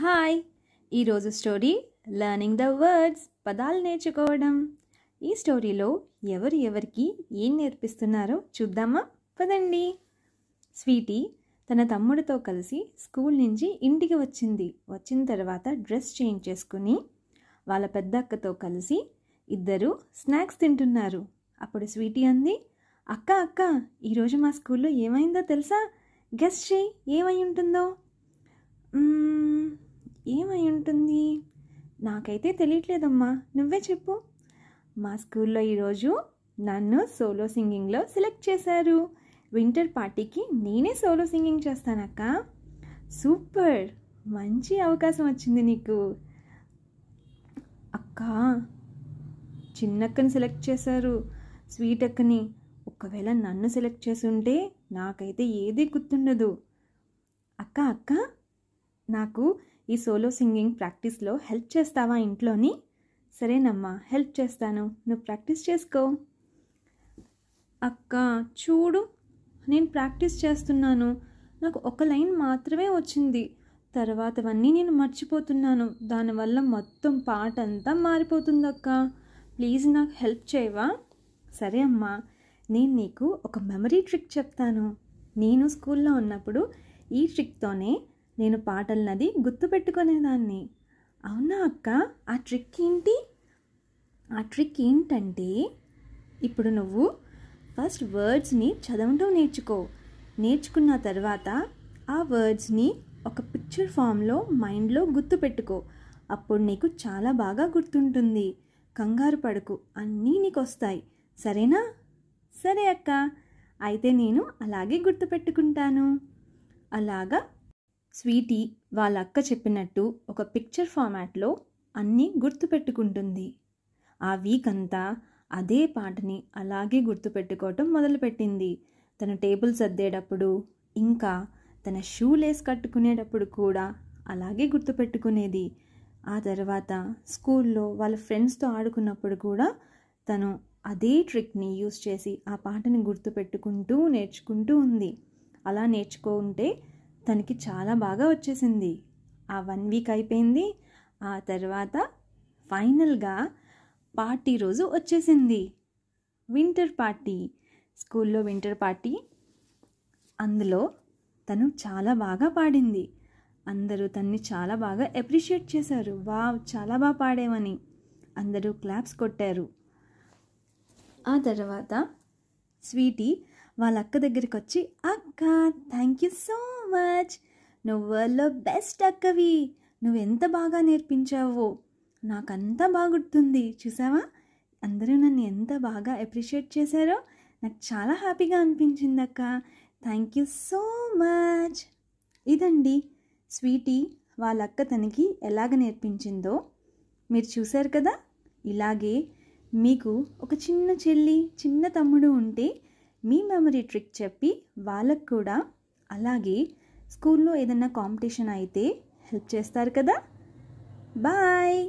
hi ఈరోజు story learning the words పదాలు నేర్చుకోవడం ఈ స్టోరీలో ఎవరు ఎవరికి ఏం నేర్పిస్తున్నారో చూద్దామా పదండి స్వీటీ తన తమ్ముడితో కలిసి స్కూల్ నుంచి ఇంటికి వచ్చింది వచ్చిన తర్వాత డ్రెస్ చేంజ్ చేసుకుని వాళ్ళ పెద్ద అక్కతో కలిసి ఇద్దరు స్నాక్స్ తింటున్నారు అప్పుడు స్వీటీ అంది అక్క అక్క ఈరోజు మా స్కూల్లో ఏమైందో తెలుసా గెస్ట్ చేయి ఏమై ఉంటుందో ఏమై ఉంటుంది నాకైతే తెలియట్లేదమ్మా నువ్వే చెప్పు మా స్కూల్లో ఈరోజు నన్ను సోలో సింగింగ్లో సెలెక్ట్ చేశారు వింటర్ పార్టీకి నేనే సోలో సింగింగ్ చేస్తానక్క సూపర్ మంచి అవకాశం వచ్చింది నీకు అక్క చిన్నక్కని సెలెక్ట్ చేశారు స్వీట్ అక్కని ఒకవేళ నన్ను సెలెక్ట్ చేసి ఉంటే నాకైతే ఏది గుర్తుండదు అక్క అక్క నాకు ఈ సోలో సింగింగ్ ప్రాక్టీస్లో హెల్ప్ చేస్తావా ఇంట్లోని సరేనమ్మా హెల్ప్ చేస్తాను నువ్వు ప్రాక్టీస్ చేసుకో అక్క చూడు నేను ప్రాక్టీస్ చేస్తున్నాను నాకు ఒక లైన్ మాత్రమే వచ్చింది తర్వాతవన్నీ నేను మర్చిపోతున్నాను దానివల్ల మొత్తం పాట అంతా అక్క ప్లీజ్ నాకు హెల్ప్ చేయవా సరే అమ్మా నేను నీకు ఒక మెమరీ ట్రిక్ చెప్తాను నేను స్కూల్లో ఉన్నప్పుడు ఈ ట్రిక్తోనే నేను పాటలనది గుర్తుపెట్టుకునేదాన్ని అవునా అక్క ఆ ట్రిక్ ఏంటి ఆ ట్రిక్ ఏంటంటే ఇప్పుడు నువ్వు ఫస్ట్ వర్డ్స్ని చదవటం నేర్చుకో నేర్చుకున్న తర్వాత ఆ వర్డ్స్ని ఒక పిక్చర్ ఫామ్లో మైండ్లో గుర్తుపెట్టుకో అప్పుడు నీకు చాలా బాగా గుర్తుంటుంది కంగారు పడుకు అన్నీ నీకు వస్తాయి సరేనా సరే అక్క అయితే నేను అలాగే గుర్తుపెట్టుకుంటాను అలాగా స్వీటీ వాళ్ళ అక్క చెప్పినట్టు ఒక పిక్చర్ ఫార్మాట్లో అన్నీ గుర్తుపెట్టుకుంటుంది ఆ వీక్ అంతా అదే పాటని అలాగే గుర్తుపెట్టుకోవటం మొదలుపెట్టింది తన టేబుల్ సర్దేటప్పుడు ఇంకా తన షూ లేస్ కట్టుకునేటప్పుడు కూడా అలాగే గుర్తుపెట్టుకునేది ఆ తర్వాత స్కూల్లో వాళ్ళ ఫ్రెండ్స్తో ఆడుకున్నప్పుడు కూడా తను అదే ట్రిక్ని యూస్ చేసి ఆ పాటని గుర్తుపెట్టుకుంటూ నేర్చుకుంటూ ఉంది అలా నేర్చుకుంటే తనకి చాలా బాగా వచ్చేసింది ఆ వన్ వీక్ అయిపోయింది ఆ తర్వాత ఫైనల్గా పార్టీ రోజు వచ్చేసింది వింటర్ పార్టీ స్కూల్లో వింటర్ పార్టీ అందులో తను చాలా బాగా పాడింది అందరూ తన్ని చాలా బాగా అప్రిషియేట్ చేశారు వా చాలా బాగా పాడేవని అందరూ క్లాప్స్ కొట్టారు ఆ తర్వాత స్వీటీ వాళ్ళ అక్క దగ్గరికి వచ్చి అక్క థ్యాంక్ యూ సో మచ్ నువ్వల్లో బెస్ట్ అక్కవి నువ్వెంత బాగా నేర్పించావో నాకంతా బాగుంటుంది చూసావా అందరూ నన్ను ఎంత బాగా అప్రిషియేట్ చేశారో నాకు చాలా హ్యాపీగా అనిపించింది అక్క థ్యాంక్ యూ సో మచ్ ఇదండి స్వీటీ వాళ్ళ అక్క తనకి ఎలాగ నేర్పించిందో మీరు చూశారు కదా ఇలాగే మీకు ఒక చిన్న చెల్లి చిన్న తమ్ముడు ఉంటే మీ మెమరీ ట్రిక్ చెప్పి వాళ్ళకు కూడా అలాగే స్కూల్లో ఏదైనా కాంపిటీషన్ అయితే హెల్ప్ చేస్తారు కదా బాయ్